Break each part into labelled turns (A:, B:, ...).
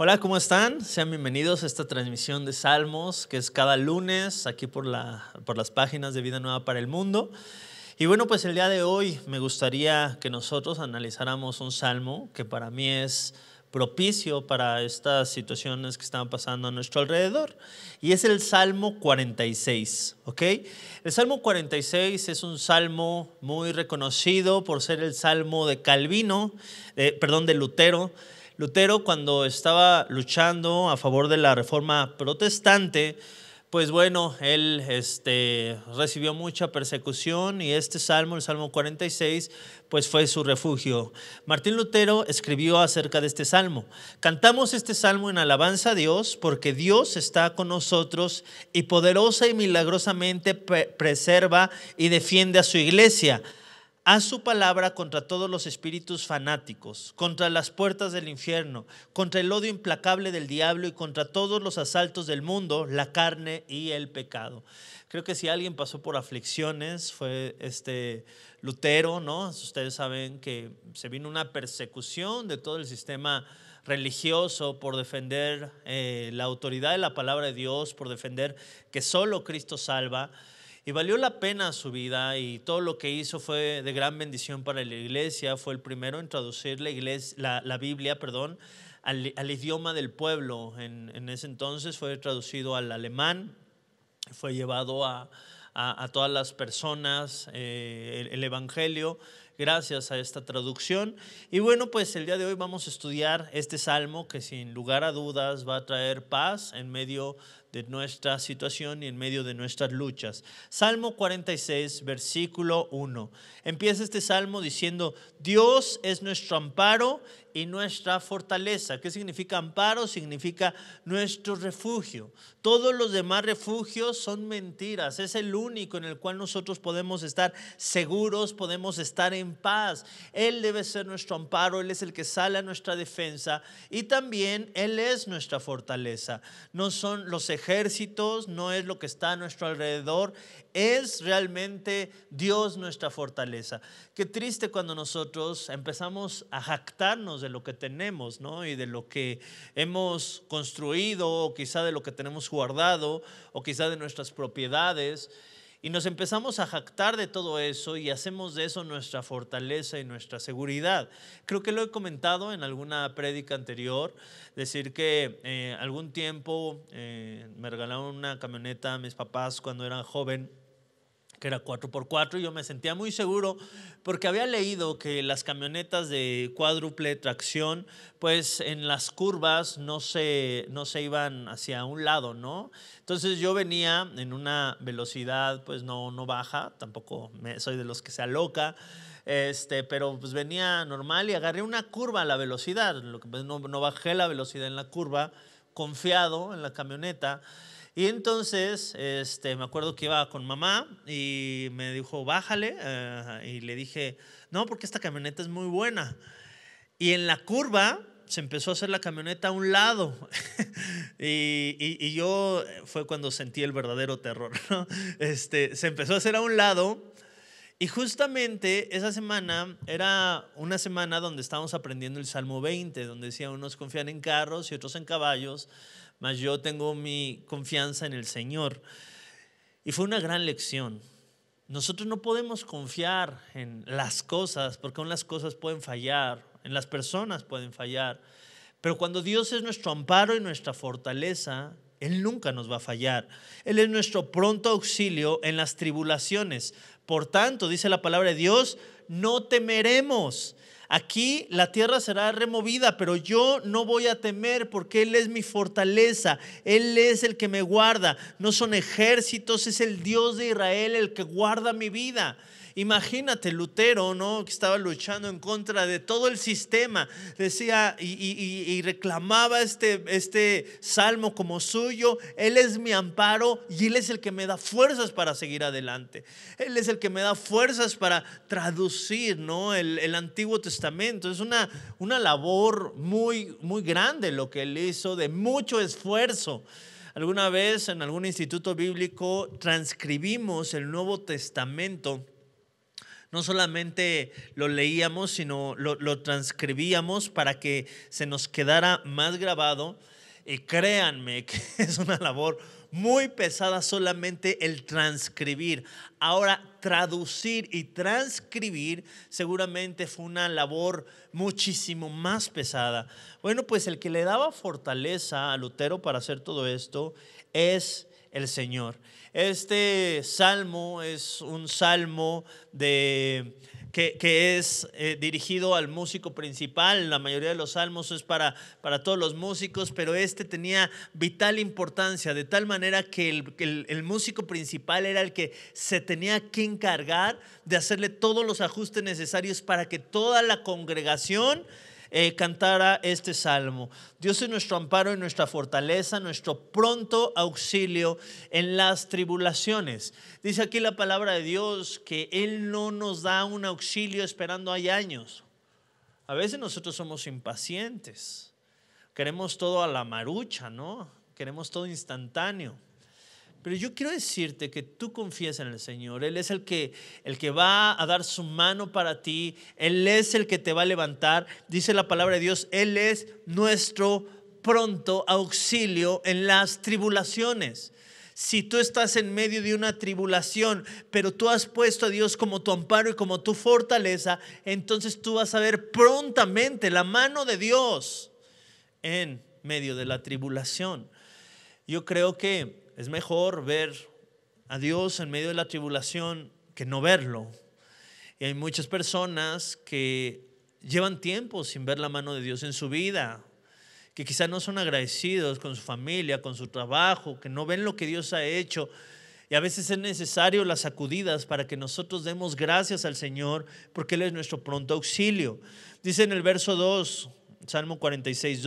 A: Hola, ¿cómo están? Sean bienvenidos a esta transmisión de Salmos, que es cada lunes aquí por, la, por las páginas de Vida Nueva para el Mundo. Y bueno, pues el día de hoy me gustaría que nosotros analizáramos un salmo que para mí es propicio para estas situaciones que están pasando a nuestro alrededor. Y es el Salmo 46, ¿ok? El Salmo 46 es un salmo muy reconocido por ser el salmo de Calvino, perdón, de Lutero. Lutero cuando estaba luchando a favor de la reforma protestante, pues bueno, él este, recibió mucha persecución y este salmo, el Salmo 46, pues fue su refugio. Martín Lutero escribió acerca de este salmo. Cantamos este salmo en alabanza a Dios porque Dios está con nosotros y poderosa y milagrosamente preserva y defiende a su iglesia Haz su palabra contra todos los espíritus fanáticos, contra las puertas del infierno, contra el odio implacable del diablo y contra todos los asaltos del mundo, la carne y el pecado. Creo que si alguien pasó por aflicciones fue este Lutero, ¿no? Ustedes saben que se vino una persecución de todo el sistema religioso, por defender eh, la autoridad de la palabra de Dios, por defender que solo Cristo salva. Y valió la pena su vida y todo lo que hizo fue de gran bendición para la iglesia. Fue el primero en traducir la, iglesia, la, Biblia perdón, al, idioma del pueblo. En, ese entonces fue traducido al alemán, fue llevado a, todas las personas eh, el, Evangelio gracias a esta traducción. Y bueno, pues el día de hoy vamos a estudiar este salmo que sin lugar a dudas va a traer paz en medio de nuestra situación y en medio de nuestras luchas. Salmo 46, versículo 1. Empieza este salmo diciendo, Dios es nuestro amparo y nuestra fortaleza. ¿Qué significa amparo? Significa nuestro refugio. Todos los demás refugios son mentiras. Es el único en el cual nosotros podemos estar seguros, podemos estar en paz. Él debe ser nuestro amparo, Él es el que sale a nuestra defensa y también Él es nuestra fortaleza. No son los ejércitos, no es lo que está a nuestro alrededor, es realmente Dios nuestra fortaleza. Qué triste cuando nosotros empezamos a jactarnos de de lo que tenemos, ¿no? Y de lo que hemos construido, o quizá de lo que tenemos guardado, o quizá de nuestras propiedades. Y nos empezamos a jactar de todo eso y hacemos de eso nuestra fortaleza y nuestra seguridad. Creo que lo he comentado en alguna prédica anterior, decir que eh, algún tiempo eh, me regalaron una camioneta a mis papás cuando era joven que era 4x4 y yo me sentía muy seguro porque había leído que las camionetas de cuádruple tracción pues en las curvas no se, no se iban hacia un lado, ¿no? Entonces yo venía en una velocidad pues no, no baja, tampoco me, soy de los que se aloca, este, pero pues venía normal y agarré una curva a la velocidad, lo que pues, no, no bajé la velocidad en la curva, confiado en la camioneta. Y entonces, este, me acuerdo que iba con mamá y me dijo, bájale. Eh, y le dije, no, porque esta camioneta es muy buena. Y en la curva se empezó a hacer la camioneta a un lado. y, y, yo eh, fue cuando sentí el verdadero terror. Este, se empezó a hacer a un lado. Y justamente esa semana era una semana donde estábamos aprendiendo el Salmo 20, donde decía unos confían en carros y otros en caballos, mas yo tengo mi confianza en el Señor. Y fue una gran lección. Nosotros no podemos confiar en las cosas, porque aún las cosas pueden fallar, en las personas pueden fallar. Pero cuando Dios es nuestro amparo y nuestra fortaleza, Él nunca nos va a fallar. Él es nuestro pronto auxilio en las tribulaciones. Por tanto, dice la palabra de Dios, no temeremos aquí la tierra será removida, pero yo no voy a temer porque Él es mi fortaleza, Él es el que me guarda, no son ejércitos, es el Dios de Israel el que guarda mi vida. Imagínate Lutero, ¿no? Que estaba luchando en contra de todo el sistema. Decía y, reclamaba este, este salmo como suyo. Él es mi amparo y Él es el que me da fuerzas para seguir adelante. Él es el que me da fuerzas para traducir, ¿no? El, Antiguo Testamento. Es una, una labor muy, muy grande lo que Él hizo, de mucho esfuerzo. Alguna vez en algún instituto bíblico transcribimos el Nuevo Testamento no solamente lo leíamos, sino lo, transcribíamos para que se nos quedara más grabado. Y créanme que es una labor muy pesada solamente el transcribir. Ahora, traducir y transcribir seguramente fue una labor muchísimo más pesada. Bueno, pues el que le daba fortaleza a Lutero para hacer todo esto es el Señor. Este salmo es un salmo de, que, es eh, dirigido al músico principal. La mayoría de los salmos es para, para todos los músicos, pero este tenía vital importancia, de tal manera que el, músico principal era el que se tenía que encargar de hacerle todos los ajustes necesarios para que toda la congregación eh, cantara este salmo. Dios es nuestro amparo y nuestra fortaleza, nuestro pronto auxilio en las tribulaciones. Dice aquí la palabra de Dios que Él no nos da un auxilio esperando hay años. A veces nosotros somos impacientes. Queremos todo a la marucha, ¿no? Queremos todo instantáneo. Pero yo quiero decirte que tú confías en el Señor. Él es el que, el que va a dar su mano para ti. Él es el que te va a levantar. Dice la palabra de Dios, Él es nuestro pronto auxilio en las tribulaciones. Si tú estás en medio de una tribulación, pero tú has puesto a Dios como tu amparo y como tu fortaleza, entonces tú vas a ver prontamente la mano de Dios en medio de la tribulación. Yo creo que es mejor ver a Dios en medio de la tribulación que no verlo. Y hay muchas personas que llevan tiempo sin ver la mano de Dios en su vida, que quizás no son agradecidos con su familia, con su trabajo, que no ven lo que Dios ha hecho. Y a veces es necesario las sacudidas para que nosotros demos gracias al Señor, porque Él es nuestro pronto auxilio. Dice en el verso 2, Salmo 46,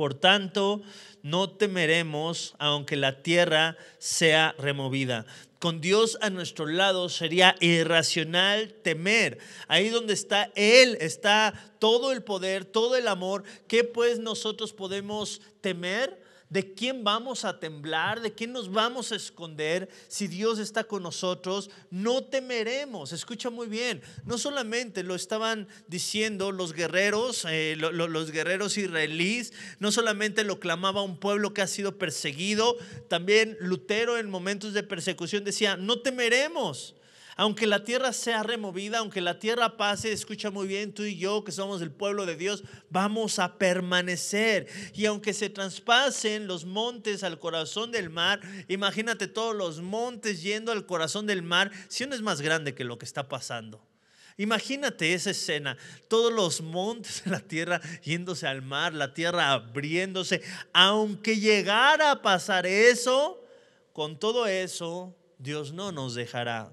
A: por tanto, no temeremos aunque la tierra sea removida. Con Dios a nuestro lado sería irracional temer. Ahí donde está Él, está todo el poder, todo el amor. ¿Qué pues nosotros podemos temer? ¿De quién vamos a temblar? ¿De quién nos vamos a esconder? Si Dios está con nosotros, no temeremos. Escucha muy bien. No solamente lo estaban diciendo los guerreros, eh, los guerreros israelíes, no solamente lo clamaba un pueblo que ha sido perseguido, también Lutero en momentos de persecución decía, no temeremos. Aunque la tierra sea removida, aunque la tierra pase, escucha muy bien, tú y yo que somos el pueblo de Dios, vamos a permanecer. Y aunque se traspasen los montes al corazón del mar, imagínate todos los montes yendo al corazón del mar, si uno es más grande que lo que está pasando. Imagínate esa escena, todos los montes de la tierra yéndose al mar, la tierra abriéndose. Aunque llegara a pasar eso, con todo eso, Dios no nos dejará.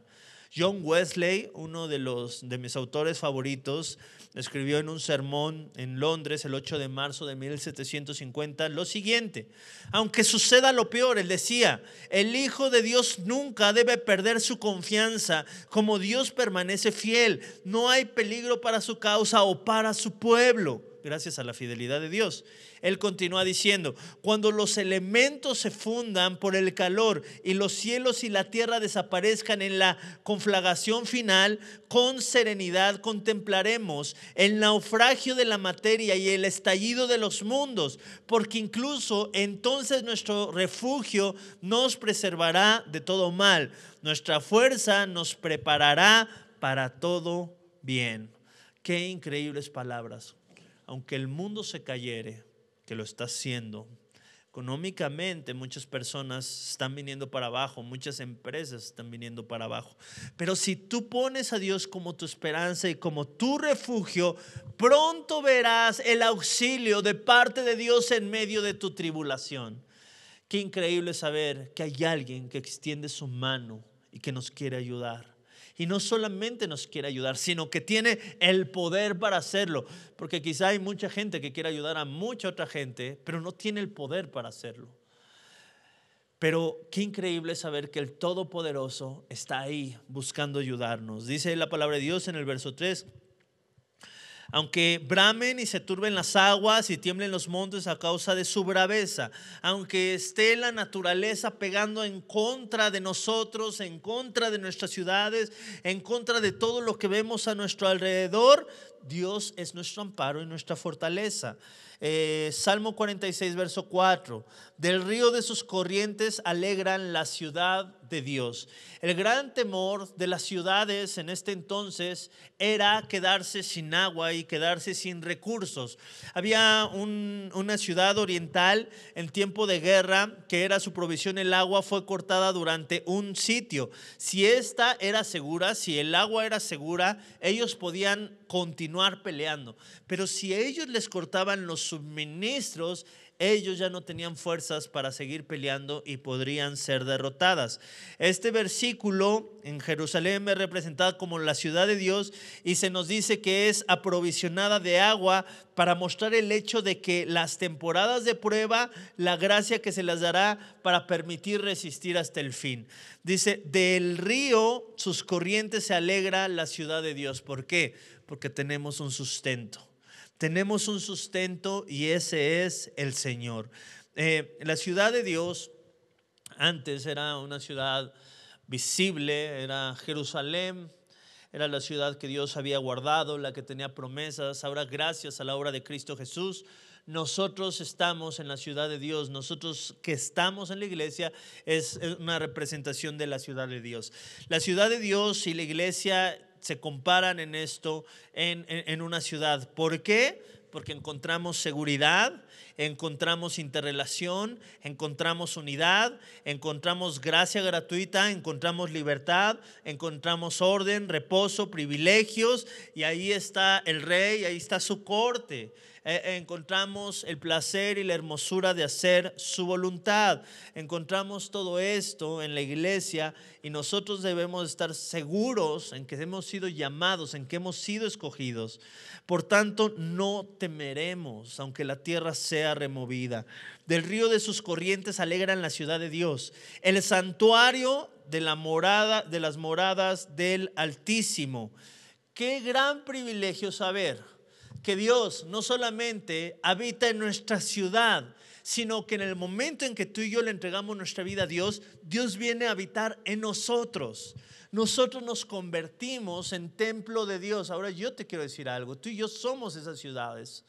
A: John Wesley, uno de, los, de mis autores favoritos, escribió en un sermón en Londres el 8 de marzo de 1750 lo siguiente, aunque suceda lo peor, él decía, el Hijo de Dios nunca debe perder su confianza, como Dios permanece fiel, no hay peligro para su causa o para su pueblo gracias a la fidelidad de Dios. Él continúa diciendo, cuando los elementos se fundan por el calor y los cielos y la tierra desaparezcan en la conflagración final, con serenidad contemplaremos el naufragio de la materia y el estallido de los mundos, porque incluso entonces nuestro refugio nos preservará de todo mal, nuestra fuerza nos preparará para todo bien. Qué increíbles palabras aunque el mundo se cayere, que lo está haciendo, económicamente muchas personas están viniendo para abajo, muchas empresas están viniendo para abajo. Pero si tú pones a Dios como tu esperanza y como tu refugio, pronto verás el auxilio de parte de Dios en medio de tu tribulación. Qué increíble saber que hay alguien que extiende su mano y que nos quiere ayudar. Y no solamente nos quiere ayudar, sino que tiene el poder para hacerlo. Porque quizá hay mucha gente que quiere ayudar a mucha otra gente, pero no tiene el poder para hacerlo. Pero qué increíble saber que el Todopoderoso está ahí buscando ayudarnos. Dice la palabra de Dios en el verso 3 aunque bramen y se turben las aguas y tiemblen los montes a causa de su braveza, aunque esté la naturaleza pegando en contra de nosotros, en contra de nuestras ciudades, en contra de todo lo que vemos a nuestro alrededor, Dios es nuestro amparo y nuestra fortaleza. Eh, Salmo 46, verso 4, del río de sus corrientes alegran la ciudad de Dios. El gran temor de las ciudades en este entonces era quedarse sin agua y quedarse sin recursos. Había una ciudad oriental en tiempo de guerra que era su provisión el agua fue cortada durante un sitio. Si esta era segura, si el agua era segura, ellos podían continuar peleando. Pero si ellos les cortaban los suministros, ellos ya no tenían fuerzas para seguir peleando y podrían ser derrotadas. Este versículo en Jerusalén es representado como la ciudad de Dios y se nos dice que es aprovisionada de agua para mostrar el hecho de que las temporadas de prueba, la gracia que se las dará para permitir resistir hasta el fin. Dice, del río sus corrientes se alegra la ciudad de Dios. ¿Por qué? Porque tenemos un sustento tenemos un sustento y ese es el Señor. Eh, la ciudad de Dios antes era una ciudad visible, era Jerusalén, era la ciudad que Dios había guardado, la que tenía promesas. Ahora, gracias a la obra de Cristo Jesús, nosotros estamos en la ciudad de Dios, nosotros que estamos en la iglesia es una representación de la ciudad de Dios. La ciudad de Dios y la iglesia se comparan en esto en, una ciudad. ¿Por qué? Porque encontramos seguridad, encontramos interrelación, encontramos unidad, encontramos gracia gratuita, encontramos libertad, encontramos orden, reposo, privilegios, y ahí está el rey, ahí está su corte. Eh, eh, encontramos el placer y la hermosura de hacer su voluntad. Encontramos todo esto en la iglesia y nosotros debemos estar seguros en que hemos sido llamados, en que hemos sido escogidos. Por tanto, no temeremos, aunque la tierra sea removida. Del río de sus corrientes alegran la ciudad de Dios, el santuario de la morada de las moradas del Altísimo. Qué gran privilegio saber que Dios no solamente habita en nuestra ciudad, sino que en el momento en que tú y yo le entregamos nuestra vida a Dios, Dios viene a habitar en nosotros. Nosotros nos convertimos en templo de Dios. Ahora yo te quiero decir algo, tú y yo somos esas ciudades.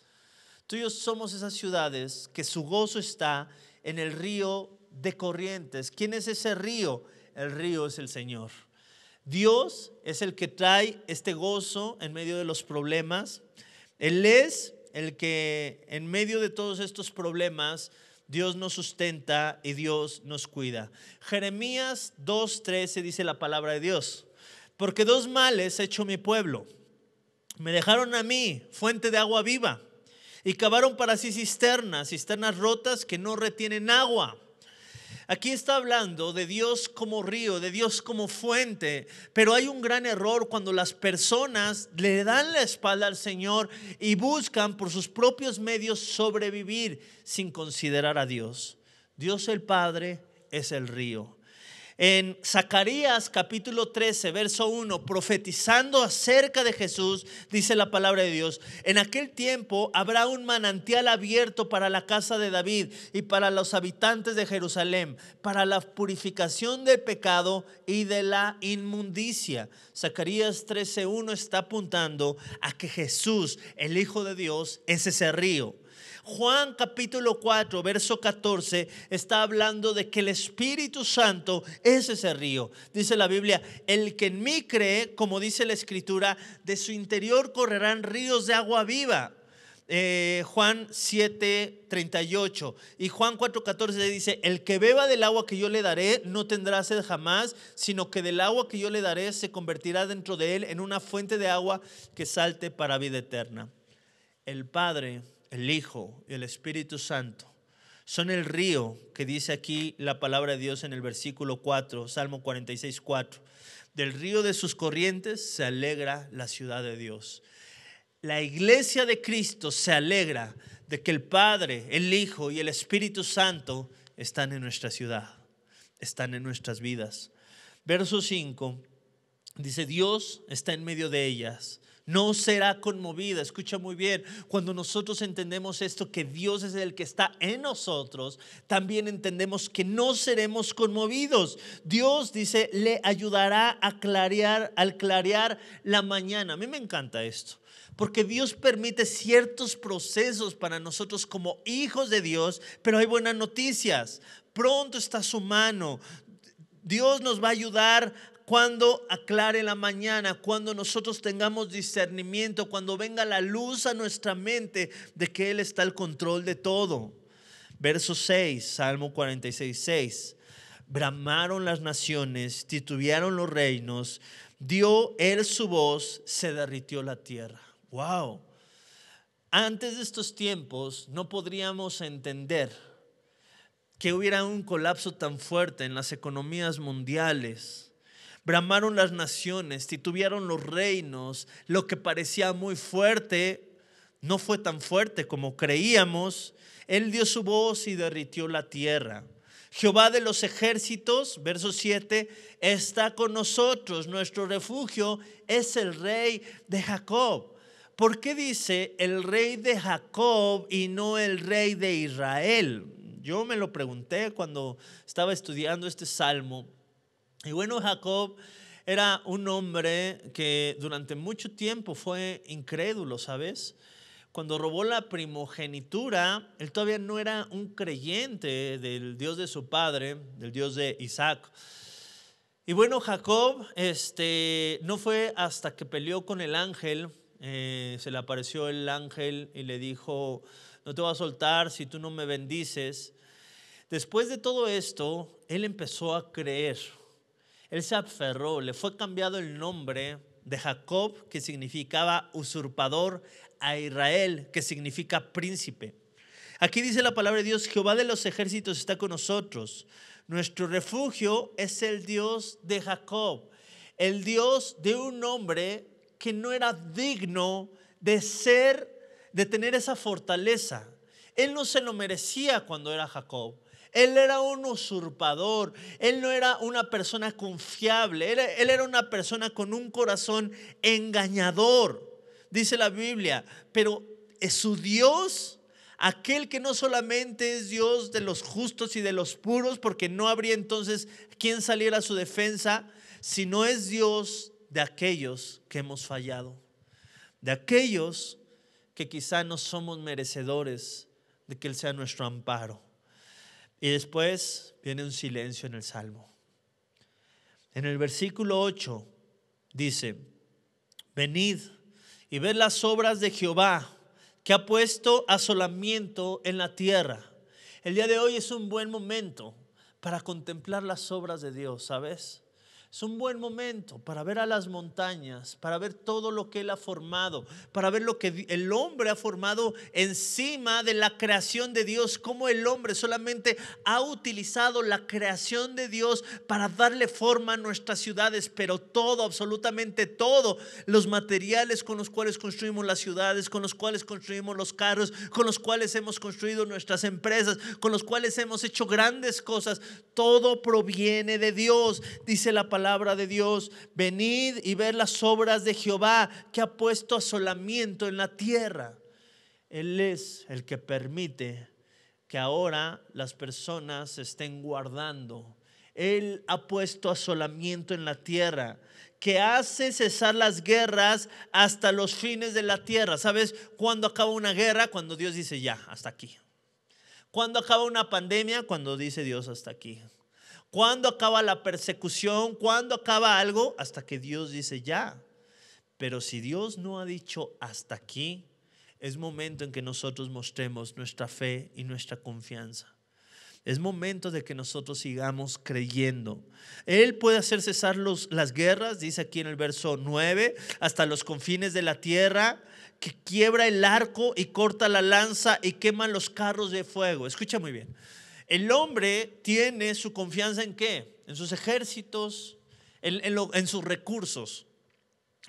A: Tú y yo somos esas ciudades que su gozo está en el río de corrientes. ¿Quién es ese río? El río es el Señor. Dios es el que trae este gozo en medio de los problemas. Él es el que en medio de todos estos problemas, Dios nos sustenta y Dios nos cuida. Jeremías 2.13 dice la palabra de Dios, porque dos males he hecho mi pueblo. Me dejaron a mí fuente de agua viva y cavaron para sí cisternas, cisternas rotas que no retienen agua. Aquí está hablando de Dios como río, de Dios como fuente, pero hay un gran error cuando las personas le dan la espalda al Señor y buscan por sus propios medios sobrevivir sin considerar a Dios. Dios el Padre es el río en Zacarías capítulo 13, verso 1, profetizando acerca de Jesús, dice la palabra de Dios, en aquel tiempo habrá un manantial abierto para la casa de David y para los habitantes de Jerusalén, para la purificación del pecado y de la inmundicia. Zacarías 13, 1 está apuntando a que Jesús, el Hijo de Dios, es ese río Juan capítulo 4, verso 14, está hablando de que el Espíritu Santo es ese río. Dice la Biblia, el que en mí cree, como dice la Escritura, de su interior correrán ríos de agua viva. Eh, Juan 7, 38 y Juan 4, 14 dice, el que beba del agua que yo le daré no tendrá sed jamás, sino que del agua que yo le daré se convertirá dentro de él en una fuente de agua que salte para vida eterna. El Padre el Hijo y el Espíritu Santo son el río que dice aquí la palabra de Dios en el versículo 4, Salmo 46, 4. Del río de sus corrientes se alegra la ciudad de Dios. La iglesia de Cristo se alegra de que el Padre, el Hijo y el Espíritu Santo están en nuestra ciudad, están en nuestras vidas. Verso 5 dice, Dios está en medio de ellas no será conmovida. Escucha muy bien, cuando nosotros entendemos esto, que Dios es el que está en nosotros, también entendemos que no seremos conmovidos. Dios dice, le ayudará a clarear, al clarear la mañana. A mí me encanta esto porque Dios permite ciertos procesos para nosotros como hijos de Dios, pero hay buenas noticias. Pronto está su mano. Dios nos va a ayudar cuando aclare la mañana, cuando nosotros tengamos discernimiento, cuando venga la luz a nuestra mente de que Él está al control de todo. Verso 6, Salmo 46, 6. Bramaron las naciones, titubearon los reinos, dio Él su voz, se derritió la tierra. ¡Wow! Antes de estos tiempos no podríamos entender que hubiera un colapso tan fuerte en las economías mundiales Bramaron las naciones, titubearon los reinos, lo que parecía muy fuerte no fue tan fuerte como creíamos. Él dio su voz y derritió la tierra. Jehová de los ejércitos, verso 7, está con nosotros, nuestro refugio es el rey de Jacob. ¿Por qué dice el rey de Jacob y no el rey de Israel? Yo me lo pregunté cuando estaba estudiando este salmo y bueno, Jacob era un hombre que durante mucho tiempo fue incrédulo, ¿sabes? Cuando robó la primogenitura, él todavía no era un creyente del Dios de su padre, del Dios de Isaac. Y bueno, Jacob este, no fue hasta que peleó con el ángel, eh, se le apareció el ángel y le dijo, no te voy a soltar si tú no me bendices. Después de todo esto, él empezó a creer, él se aferró, le fue cambiado el nombre de Jacob, que significaba usurpador, a Israel, que significa príncipe. Aquí dice la palabra de Dios, Jehová de los ejércitos está con nosotros. Nuestro refugio es el Dios de Jacob, el Dios de un hombre que no era digno de ser, de tener esa fortaleza. Él no se lo merecía cuando era Jacob. Él era un usurpador, él no era una persona confiable, él, era una persona con un corazón engañador, dice la Biblia, pero es su Dios aquel que no solamente es Dios de los justos y de los puros, porque no habría entonces quien saliera a su defensa, sino es Dios de aquellos que hemos fallado, de aquellos que quizá no somos merecedores de que Él sea nuestro amparo. Y después viene un silencio en el Salmo. En el versículo 8 dice, venid y ved las obras de Jehová, que ha puesto asolamiento en la tierra. El día de hoy es un buen momento para contemplar las obras de Dios, ¿sabes? Es un buen momento para ver a las montañas, para ver todo lo que Él ha formado, para ver lo que el hombre ha formado encima de la creación de Dios, cómo el hombre solamente ha utilizado la creación de Dios para darle forma a nuestras ciudades, pero todo, absolutamente todo, los materiales con los cuales construimos las ciudades, con los cuales construimos los carros, con los cuales hemos construido nuestras empresas, con los cuales hemos hecho grandes cosas, todo proviene de Dios, dice la palabra palabra de Dios, venid y ver las obras de Jehová que ha puesto asolamiento en la tierra. Él es el que permite que ahora las personas estén guardando. Él ha puesto asolamiento en la tierra, que hace cesar las guerras hasta los fines de la tierra. ¿Sabes cuando acaba una guerra? Cuando Dios dice ya, hasta aquí. cuando acaba una pandemia? Cuando dice Dios hasta aquí. ¿Cuándo acaba la persecución? ¿Cuándo acaba algo? Hasta que Dios dice ya. Pero si Dios no ha dicho hasta aquí, es momento en que nosotros mostremos nuestra fe y nuestra confianza. Es momento de que nosotros sigamos creyendo. Él puede hacer cesar los, las guerras, dice aquí en el verso 9, hasta los confines de la tierra, que quiebra el arco y corta la lanza y quema los carros de fuego. Escucha muy bien. El hombre tiene su confianza en qué? En sus ejércitos, en, sus recursos.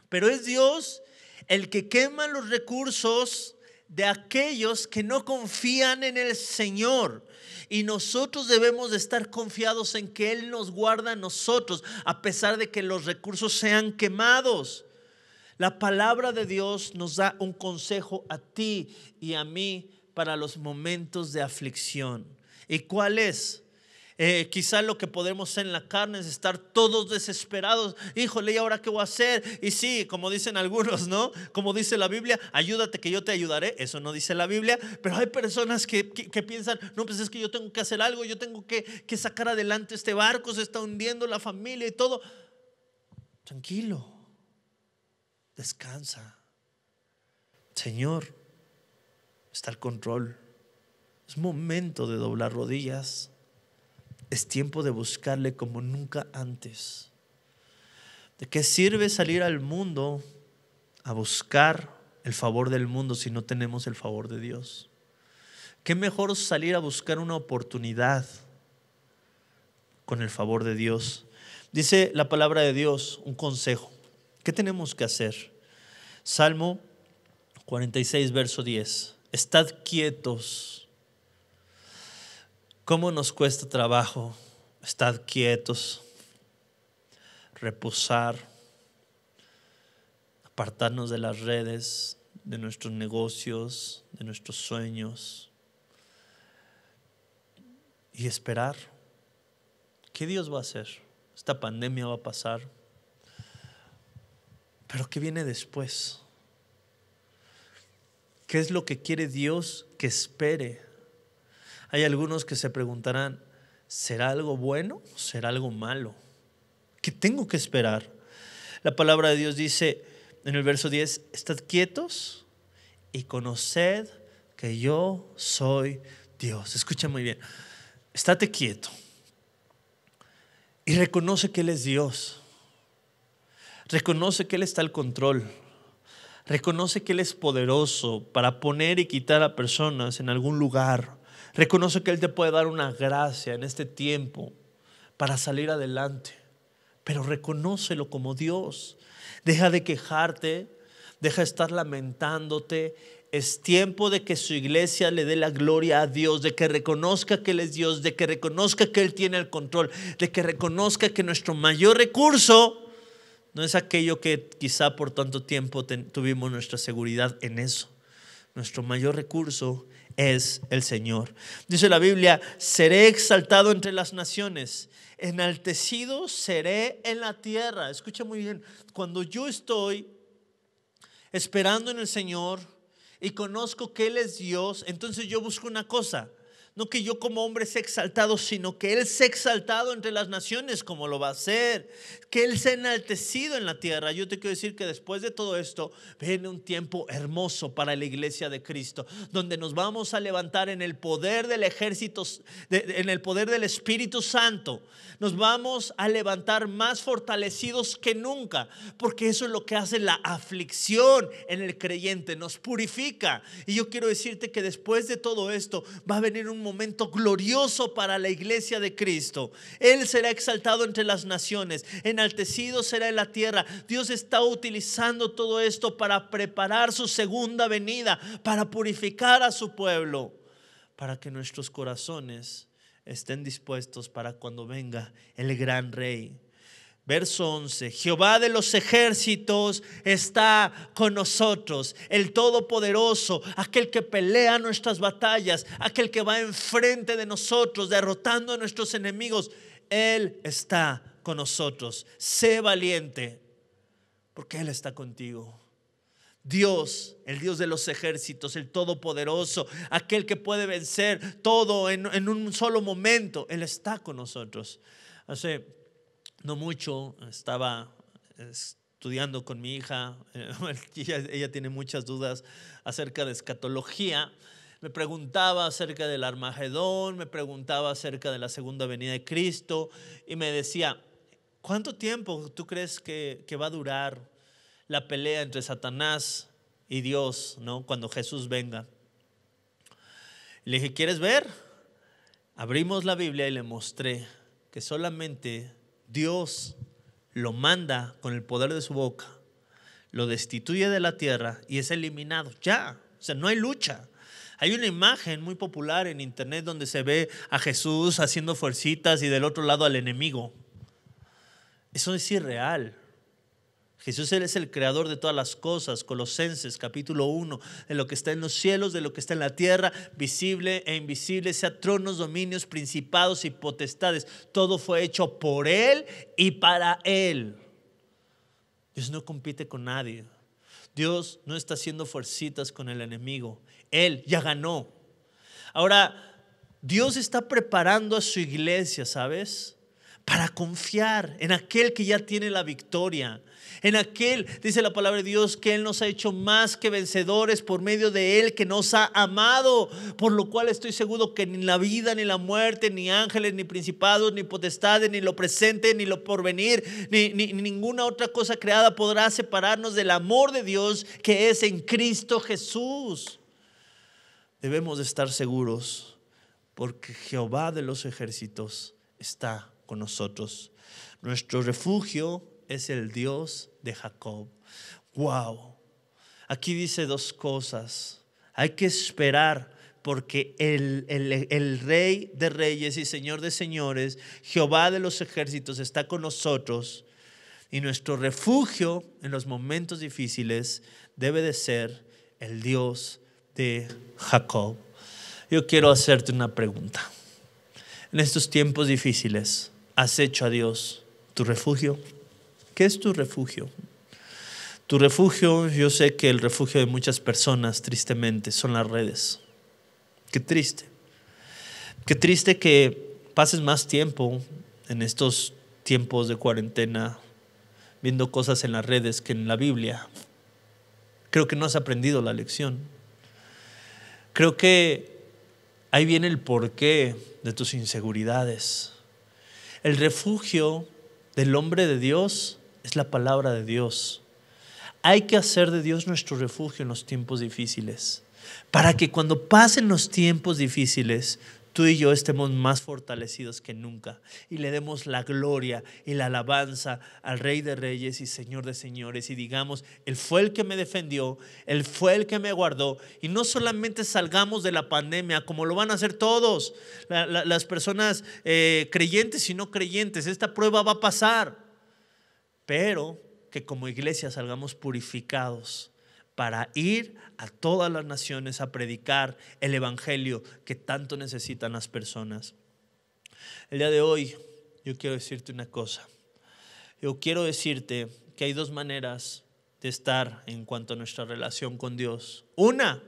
A: Pero es Dios el que quema los recursos de aquellos que no confían en el Señor. Y nosotros debemos de estar confiados en que Él nos guarda a nosotros, a pesar de que los recursos sean quemados. La palabra de Dios nos da un consejo a ti y a mí para los momentos de aflicción. ¿Y cuál es? Eh, quizá lo que podemos en la carne es estar todos desesperados. Híjole, ¿y ahora qué voy a hacer? Y sí, como dicen algunos, ¿no? Como dice la Biblia, ayúdate que yo te ayudaré. Eso no dice la Biblia, pero hay personas que, piensan, no, pues es que yo tengo que hacer algo, yo tengo que, que sacar adelante este barco, se está hundiendo la familia y todo. Tranquilo, descansa. Señor, está el control. Es momento de doblar rodillas. Es tiempo de buscarle como nunca antes. ¿De qué sirve salir al mundo a buscar el favor del mundo si no tenemos el favor de Dios? ¿Qué mejor salir a buscar una oportunidad con el favor de Dios? Dice la palabra de Dios, un consejo. ¿Qué tenemos que hacer? Salmo 46, verso 10. Estad quietos ¿Cómo nos cuesta trabajo estar quietos, reposar, apartarnos de las redes, de nuestros negocios, de nuestros sueños y esperar? ¿Qué Dios va a hacer? Esta pandemia va a pasar. Pero ¿qué viene después? ¿Qué es lo que quiere Dios que espere hay algunos que se preguntarán, ¿será algo bueno? o ¿Será algo malo? ¿Qué tengo que esperar? La palabra de Dios dice en el verso 10, estad quietos y conoced que yo soy Dios. Escucha muy bien, estate quieto y reconoce que Él es Dios. Reconoce que Él está al control. Reconoce que Él es poderoso para poner y quitar a personas en algún lugar Reconoce que Él te puede dar una gracia en este tiempo para salir adelante, pero reconócelo como Dios. Deja de quejarte, deja de estar lamentándote. Es tiempo de que su iglesia le dé la gloria a Dios, de que reconozca que Él es Dios, de que reconozca que Él tiene el control, de que reconozca que nuestro mayor recurso no es aquello que quizá por tanto tiempo tuvimos nuestra seguridad en eso. Nuestro mayor recurso es el Señor. Dice la Biblia, seré exaltado entre las naciones, enaltecido seré en la tierra. Escucha muy bien, cuando yo estoy esperando en el Señor y conozco que Él es Dios, entonces yo busco una cosa, no que yo como hombre sea exaltado, sino que Él sea exaltado entre las naciones como lo va a ser, que Él sea enaltecido en la tierra. Yo te quiero decir que después de todo esto viene un tiempo hermoso para la iglesia de Cristo, donde nos vamos a levantar en el poder del ejército, en el poder del Espíritu Santo. Nos vamos a levantar más fortalecidos que nunca, porque eso es lo que hace la aflicción en el creyente, nos purifica. Y yo quiero decirte que después de todo esto va a venir un momento momento glorioso para la iglesia de Cristo. Él será exaltado entre las naciones, enaltecido será en la tierra. Dios está utilizando todo esto para preparar su segunda venida, para purificar a su pueblo, para que nuestros corazones estén dispuestos para cuando venga el gran rey. Verso 11, Jehová de los ejércitos está con nosotros, el Todopoderoso, aquel que pelea nuestras batallas, aquel que va enfrente de nosotros, derrotando a nuestros enemigos. Él está con nosotros. Sé valiente, porque Él está contigo. Dios, el Dios de los ejércitos, el Todopoderoso, aquel que puede vencer todo en, un solo momento, Él está con nosotros. Así, no mucho, estaba estudiando con mi hija, ella, tiene muchas dudas acerca de escatología, me preguntaba acerca del Armagedón, me preguntaba acerca de la segunda venida de Cristo y me decía, ¿cuánto tiempo tú crees que, va a durar la pelea entre Satanás y Dios ¿no? cuando Jesús venga? Le dije, ¿quieres ver? Abrimos la Biblia y le mostré que solamente Dios lo manda con el poder de su boca, lo destituye de la tierra y es eliminado. Ya, o sea, no hay lucha. Hay una imagen muy popular en internet donde se ve a Jesús haciendo fuercitas y del otro lado al enemigo. Eso es irreal. Jesús Él es el creador de todas las cosas, Colosenses capítulo 1, de lo que está en los cielos, de lo que está en la tierra, visible e invisible, sea tronos, dominios, principados y potestades. Todo fue hecho por Él y para Él. Dios no compite con nadie. Dios no está haciendo fuercitas con el enemigo. Él ya ganó. Ahora, Dios está preparando a su iglesia, ¿sabes? para confiar en aquel que ya tiene la victoria. En aquel, dice la palabra de Dios, que Él nos ha hecho más que vencedores por medio de Él que nos ha amado. Por lo cual estoy seguro que ni la vida, ni la muerte, ni ángeles, ni principados, ni potestades, ni lo presente, ni lo porvenir, ni, ninguna otra cosa creada podrá separarnos del amor de Dios que es en Cristo Jesús. Debemos de estar seguros porque Jehová de los ejércitos está con nosotros. Nuestro refugio es el Dios de Jacob. ¡Wow! Aquí dice dos cosas. Hay que esperar porque el, el, Rey de Reyes y Señor de Señores, Jehová de los ejércitos, está con nosotros y nuestro refugio en los momentos difíciles debe de ser el Dios de Jacob. Yo quiero hacerte una pregunta. En estos tiempos difíciles, has hecho a Dios tu refugio. ¿Qué es tu refugio? Tu refugio, yo sé que el refugio de muchas personas, tristemente, son las redes. Qué triste. Qué triste que pases más tiempo en estos tiempos de cuarentena viendo cosas en las redes que en la Biblia. Creo que no has aprendido la lección. Creo que ahí viene el porqué de tus inseguridades. El refugio del hombre de Dios es la palabra de Dios. Hay que hacer de Dios nuestro refugio en los tiempos difíciles, para que cuando pasen los tiempos difíciles, tú y yo estemos más fortalecidos que nunca y le demos la gloria y la alabanza al Rey de Reyes y Señor de Señores y digamos, Él fue el que me defendió, Él fue el que me guardó y no solamente salgamos de la pandemia como lo van a hacer todos, las personas eh, creyentes y no creyentes, esta prueba va a pasar, pero que como iglesia salgamos purificados para ir a todas las naciones a predicar el Evangelio que tanto necesitan las personas. El día de hoy yo quiero decirte una cosa. Yo quiero decirte que hay dos maneras de estar en cuanto a nuestra relación con Dios. Una,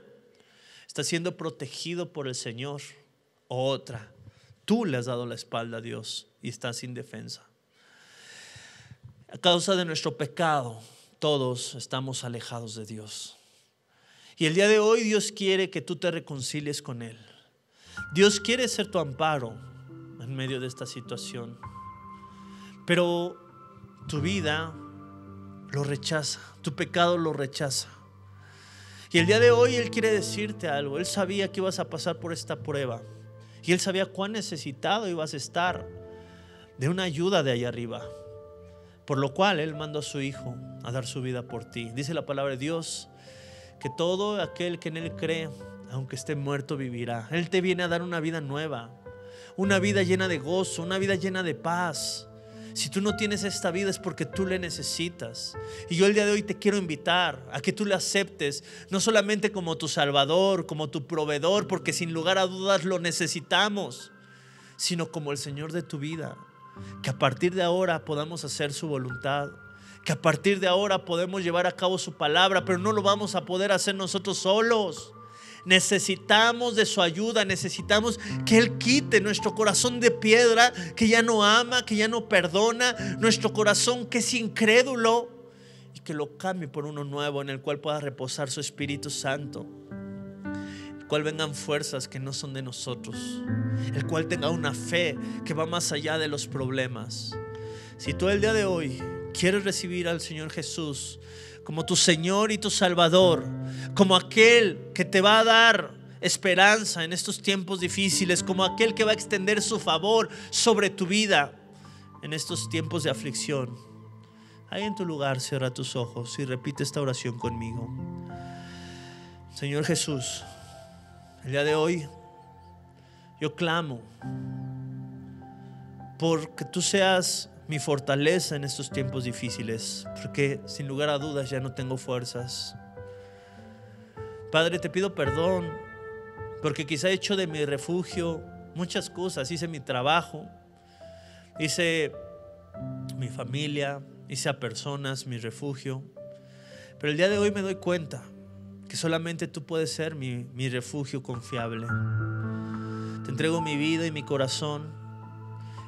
A: está siendo protegido por el Señor. O otra, tú le has dado la espalda a Dios y estás sin defensa. A causa de nuestro pecado, todos estamos alejados de Dios. Y el día de hoy Dios quiere que tú te reconcilies con Él. Dios quiere ser tu amparo en medio de esta situación. Pero tu vida lo rechaza, tu pecado lo rechaza. Y el día de hoy Él quiere decirte algo. Él sabía que ibas a pasar por esta prueba. Y Él sabía cuán necesitado ibas a estar de una ayuda de allá arriba. Por lo cual Él mandó a su Hijo a dar su vida por ti. Dice la palabra de Dios que todo aquel que en Él cree, aunque esté muerto, vivirá. Él te viene a dar una vida nueva, una vida llena de gozo, una vida llena de paz. Si tú no tienes esta vida es porque tú le necesitas. Y yo el día de hoy te quiero invitar a que tú la aceptes, no solamente como tu Salvador, como tu proveedor, porque sin lugar a dudas lo necesitamos, sino como el Señor de tu vida. Que a partir de ahora podamos hacer su voluntad que a partir de ahora podemos llevar a cabo su palabra, pero no lo vamos a poder hacer nosotros solos. Necesitamos de su ayuda, necesitamos que Él quite nuestro corazón de piedra que ya no ama, que ya no perdona, nuestro corazón que es incrédulo y que lo cambie por uno nuevo en el cual pueda reposar su Espíritu Santo El cual vengan fuerzas que no son de nosotros, el cual tenga una fe que va más allá de los problemas. Si tú el día de hoy ¿Quieres recibir al Señor Jesús como tu Señor y tu Salvador? Como aquel que te va a dar esperanza en estos tiempos difíciles, como aquel que va a extender su favor sobre tu vida en estos tiempos de aflicción. Ahí en tu lugar cierra tus ojos y repite esta oración conmigo. Señor Jesús, el día de hoy yo clamo porque tú seas mi fortaleza en estos tiempos difíciles, porque sin lugar a dudas ya no tengo fuerzas. Padre, te pido perdón, porque quizá he hecho de mi refugio muchas cosas. Hice mi trabajo, hice mi familia, hice a personas mi refugio. Pero el día de hoy me doy cuenta que solamente tú puedes ser mi, refugio confiable. Te entrego mi vida y mi corazón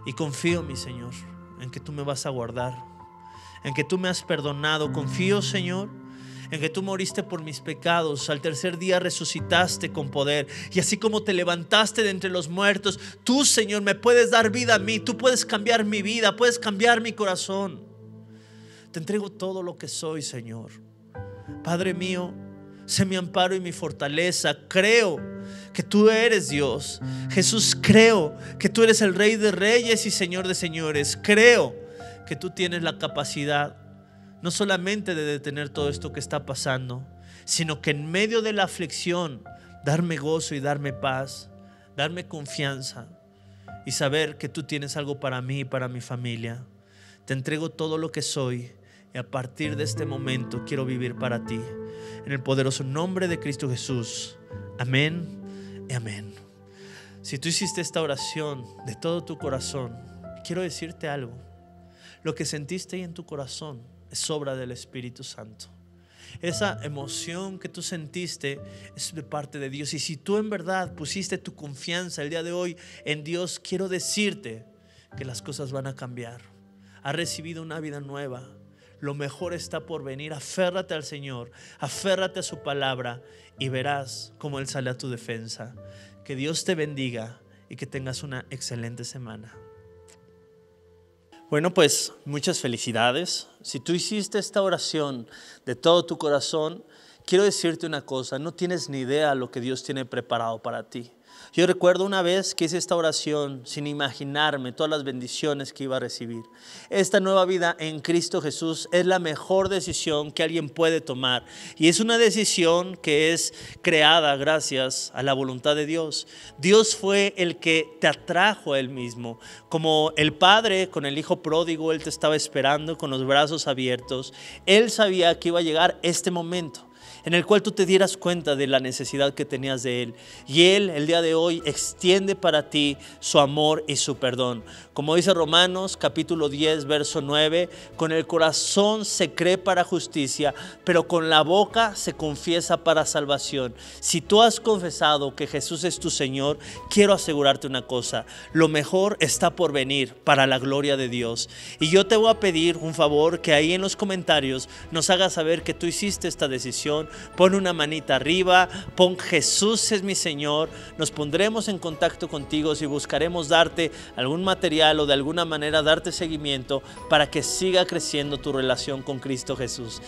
A: y confío en mi Señor en que tú me vas a guardar, en que tú me has perdonado. Confío, Señor, en que tú moriste por mis pecados, al tercer día resucitaste con poder, y así como te levantaste de entre los muertos, tú, Señor, me puedes dar vida a mí, tú puedes cambiar mi vida, puedes cambiar mi corazón. Te entrego todo lo que soy, Señor. Padre mío, sé mi amparo y mi fortaleza. Creo que tú eres Dios. Jesús, creo que tú eres el Rey de Reyes y Señor de Señores. Creo que tú tienes la capacidad no solamente de detener todo esto que está pasando, sino que en medio de la aflicción darme gozo y darme paz, darme confianza y saber que tú tienes algo para mí y para mi familia. Te entrego todo lo que soy y a partir de este momento quiero vivir para ti. En el poderoso nombre de Cristo Jesús. Amén y amén. Si tú hiciste esta oración de todo tu corazón, quiero decirte algo. Lo que sentiste ahí en tu corazón es obra del Espíritu Santo. Esa emoción que tú sentiste es de parte de Dios. Y si tú en verdad pusiste tu confianza el día de hoy en Dios, quiero decirte que las cosas van a cambiar. ha recibido una vida nueva lo mejor está por venir. Aférrate al Señor, aférrate a su palabra y verás cómo Él sale a tu defensa. Que Dios te bendiga y que tengas una excelente semana. Bueno, pues muchas felicidades. Si tú hiciste esta oración de todo tu corazón, quiero decirte una cosa, no tienes ni idea lo que Dios tiene preparado para ti. Yo recuerdo una vez que hice esta oración sin imaginarme todas las bendiciones que iba a recibir. Esta nueva vida en Cristo Jesús es la mejor decisión que alguien puede tomar y es una decisión que es creada gracias a la voluntad de Dios. Dios fue el que te atrajo a Él mismo. Como el Padre con el Hijo pródigo, Él te estaba esperando con los brazos abiertos. Él sabía que iba a llegar este momento en el cual tú te dieras cuenta de la necesidad que tenías de Él. Y Él el día de hoy extiende para ti su amor y su perdón. Como dice Romanos capítulo 10, verso 9, con el corazón se cree para justicia, pero con la boca se confiesa para salvación. Si tú has confesado que Jesús es tu Señor, quiero asegurarte una cosa, lo mejor está por venir para la gloria de Dios. Y yo te voy a pedir un favor que ahí en los comentarios nos hagas saber que tú hiciste esta decisión pon una manita arriba, pon Jesús es mi Señor, nos pondremos en contacto contigo si buscaremos darte algún material o de alguna manera darte seguimiento para que siga creciendo tu relación con Cristo Jesús.